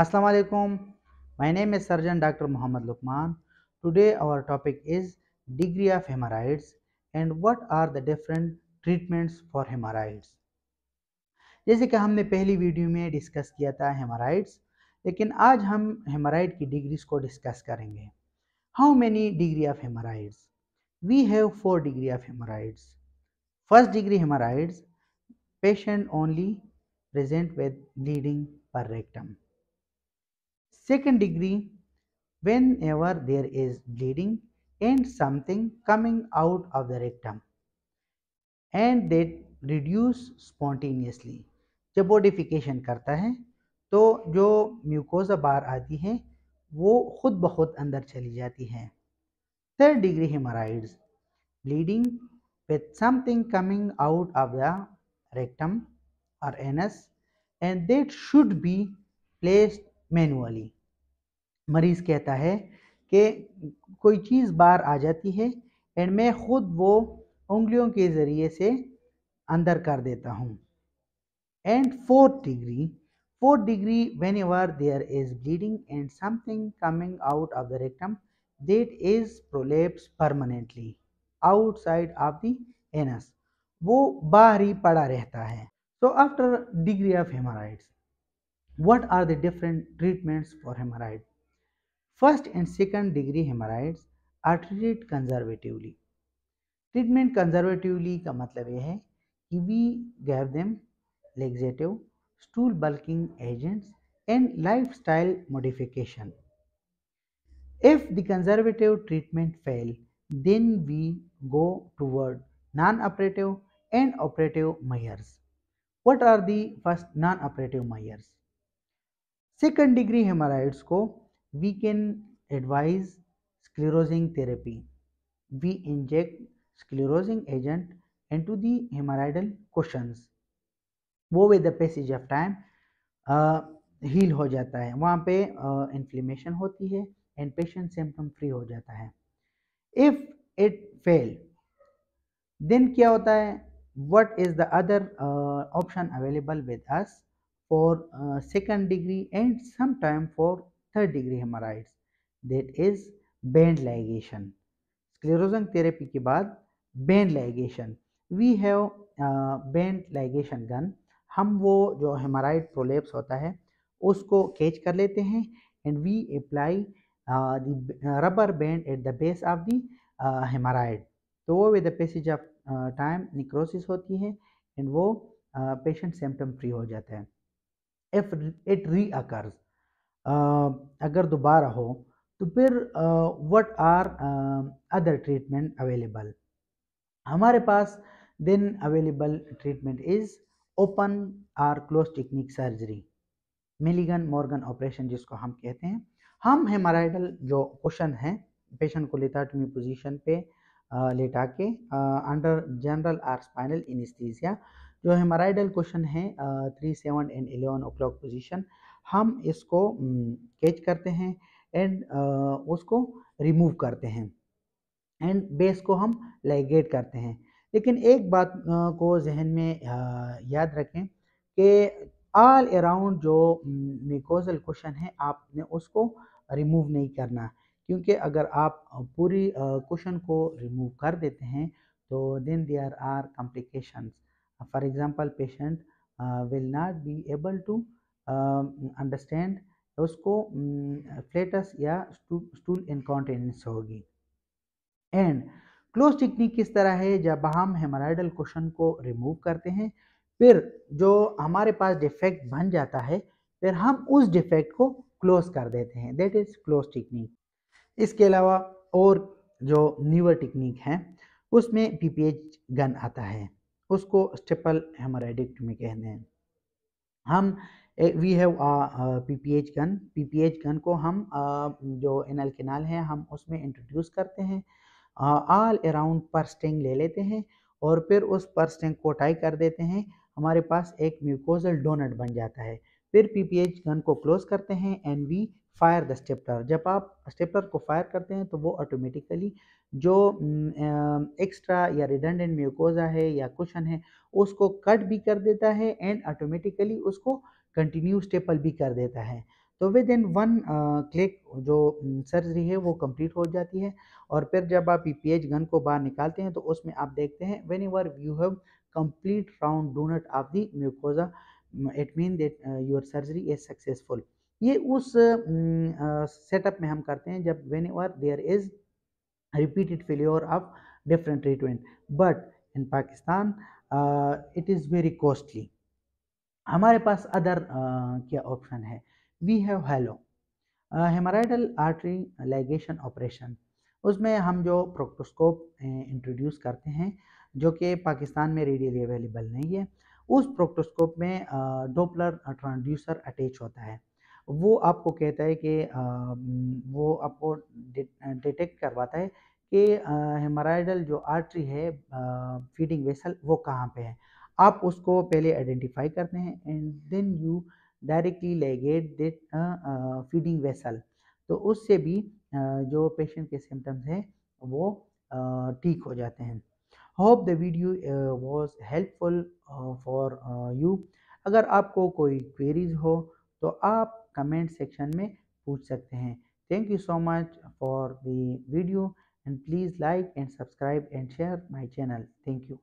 अस्सलाम वालेकुम my name is surgeon doctor Mohammad Luqman today our topic is degree of haemorrhoids and what are the different treatments for haemorrhoids जैसे कि हमने पहली video में डिस्कस किया था हेमाराइड्स लेकिन आज हम हेमाराइड की डिग्रीज को डिस्कस करेंगे how many degree of haemorrhoids we have four degree of haemorrhoids first degree haemorrhoids patient only present with bleeding per rectum Second degree, whenever there is bleeding and something coming out of the rectum and they reduce spontaneously. जब बोडिफिकेशन करता है तो जो mucosa बाहर आती है वो खुद ब खुद अंदर चली जाती है third degree haemorrhoids bleeding with something coming out of the rectum or anus and that should be placed manually. मरीज़ कहता है कि कोई चीज़ बाहर आ जाती है एंड मैं ख़ुद वो उंगलियों के ज़रिए से अंदर कर देता हूँ and fourth degree fourth degree whenever there is bleeding and something coming out of the rectum that is prolapse permanently outside of the anus वो बाहर ही पड़ा रहता है so after degree of haemorrhoids what are the different treatments for haemorrhoid first and second degree haemorrhoids are treated conservatively treatment conservatively का मतलब यह है कि we gave them laxative stool bulking agents and life lifestyle modification if the conservative treatment fail then we go toward non operative and operative measures what are the first non operative measures second degree haemorrhoids को we can advise sclerosing therapy. We inject sclerosing agent into the hemorrhoidal cushions. वो with the passage of time heal हो जाता है वहाँ पे inflammation uh, होती है and patient symptom free हो जाता है इफ इट फेल देन क्या होता है what is the other uh, option available with us for uh, second degree and sometime for third degree haemorrhoids that is band ligation sclerosant therapy के बाद band ligation we have band ligation gun हम वो जो हेमाराइड prolapse होता है उसको catch कर लेते हैं and we apply rubber band at the base of the haemorrhoid तो वो with the passage of time necrosis होती है एंड वो पेशेंट सिम्टम फ्री हो जाता है इफ इट री अकर्स अगर दोबारा हो तो फिर what are other treatment available हमारे पास then available treatment is open or close technique surgery Milligan Morgan operation जिसको हम कहते हैं हम हेमाराइडल जो क्वेश्चन है पेशेंट को लेथाटमी पोजीशन पे लेटा के under general or spinal anaesthesia जो हेमाराइडल क्वेश्चन है three seven and eleven o'clock position हम इसको कैच करते हैं एंड उसको रिमूव करते हैं एंड बेस को हम लाइगेट करते हैं लेकिन एक बात को जहन में याद रखें कि ऑल अराउंड जो मिकोजल क्वेश्चन है आपने उसको रिमूव नहीं करना क्योंकि अगर आप पूरी क्वेश्चन को रिमूव कर देते हैं तो then there are complications for example patient will not be able to understand um, उसको फ्लेटस mm, या स्टूल इनकॉन्टेनेंस होगी एंड क्लोज टेक्निक किस तरह है जब हम हेमराइडल क्वेश्चन को रिमूव करते हैं फिर जो हमारे पास डिफेक्ट बन जाता है फिर हम उस डिफेक्ट को क्लोज कर देते हैं दैट इज़ क्लोज टेक्निक इसके अलावा और जो न्यूअर टेक्निक है उसमें पीपीएच गन आता है उसको स्टेपल हेमराइडिक्ट में कहते हैं हम we have P P H gun P P H gun को हम uh, जो एल केनाल है हम उसमें इंट्रोड्यूस करते हैं ऑल अराउंड पर स्टिंग ले लेते हैं और फिर उस स्टिंग को टाई कर देते हैं हमारे पास एक म्यूकोजल डोनट बन जाता है फिर पी पी एच गन को क्लोज करते हैं and we fire the stapler जब आप स्टेपलर को फायर करते हैं तो वो ऑटोमेटिकली जो एक्स्ट्रा या रिडंडेंट म्यूकोजा है या कुशन है उसको कट भी कर देता है एंड ऑटोमेटिकली उसको कंटिन्यू स्टेपल भी कर देता है तो विद इन वन क्लिक जो सर्जरी है वो कंप्लीट हो जाती है और फिर जब आप पी e गन को बाहर निकालते हैं तो उसमें आप देखते हैं when are you have complete round doughnut of the mucosa it mean that your surgery is successful ये उस सेटअप uh, में हम करते हैं जब when are there is repeated failure of different treatment but in Pakistan it is very costly हमारे पास other क्या ऑप्शन है we have HALO haemorrhoidal artery ligation operation उसमें हम जो प्रोक्टोस्कोप इंट्रोड्यूस करते हैं जो कि पाकिस्तान में रेडियली अवेलेबल नहीं है उस प्रोक्टोस्कोप में डोपलर ट्रांसड्यूसर अटैच होता है वो आपको कहता है कि वो आपको डिटेक्ट करवाता है कि हेमराइडल जो आर्टरी है फीडिंग वेसल वो कहाँ पे है आप उसको पहले आइडेंटिफाई करते हैं and then you directly ligate that feeding vessel तो उससे भी uh, जो पेशेंट के सिम्टम्स हैं वो uh, ठीक हो जाते हैं hope the video was helpful for you अगर आपको कोई क्वेरीज हो तो आप कमेंट सेक्शन में पूछ सकते हैं thank you so much for the video and please like and subscribe and share my channel thank you